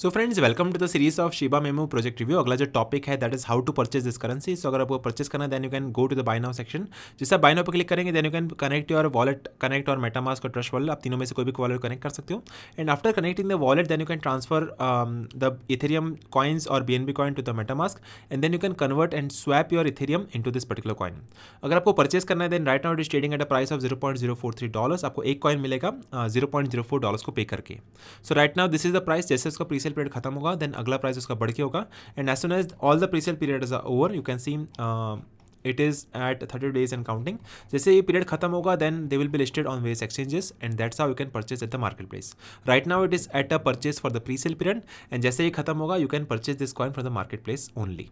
so friends welcome to the series of Shiba Memu project review अगला जो topic है that is how to purchase this currency so अगर आपको purchase करना then you can go to the buy now section जिससे आप buy now पर click करेंगे then you can connect your wallet connect और मेटामास्क और ट्रस्ट वॉलेट आप तीनों में से कोई भी वॉलेट कनेक्ट कर सकते हो and after connecting the wallet then you can transfer the Ethereum coins और B N B coin to the MetaMask and then you can convert and swap your Ethereum into this particular coin अगर आपको purchase करना है then right now it is trading at a price of zero point zero four three dollars आपको एक coin मिलेगा zero point zero four dollars को पे करके so right now this is the price जैसे उसका प्रीसेल प्रीसेल पीरियड खत्म होगा देन अगला प्राइस उसका बढ़ के होगा and as soon as all the presale period is over you can see it is at thirty days and counting जैसे ये पीरियड खत्म होगा then they will be listed on various exchanges and that's how you can purchase at the market place right now it is at a purchase for the presale period and जैसे ये खत्म होगा you can purchase this coin for the market place only